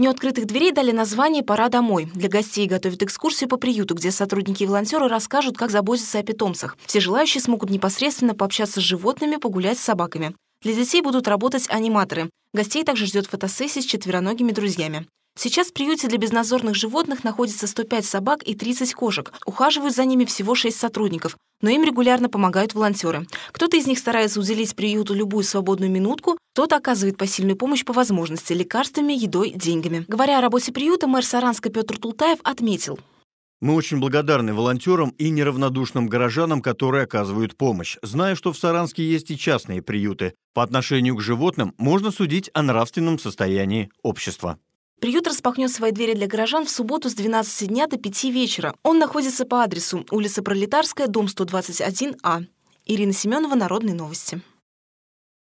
Дню открытых дверей дали название «Пора домой». Для гостей готовят экскурсию по приюту, где сотрудники и волонтеры расскажут, как заботиться о питомцах. Все желающие смогут непосредственно пообщаться с животными, погулять с собаками. Для детей будут работать аниматоры. Гостей также ждет фотосессия с четвероногими друзьями. Сейчас в приюте для безназорных животных находится 105 собак и 30 кошек. Ухаживают за ними всего 6 сотрудников, но им регулярно помогают волонтеры. Кто-то из них старается уделить приюту любую свободную минутку, тот оказывает посильную помощь по возможности – лекарствами, едой, деньгами. Говоря о работе приюта, мэр Саранска Петр Тултаев отметил. Мы очень благодарны волонтерам и неравнодушным горожанам, которые оказывают помощь, зная, что в Саранске есть и частные приюты. По отношению к животным можно судить о нравственном состоянии общества. Приют распахнет свои двери для горожан в субботу с 12 дня до 5 вечера. Он находится по адресу улица Пролетарская, дом 121А. Ирина Семенова, Народные новости.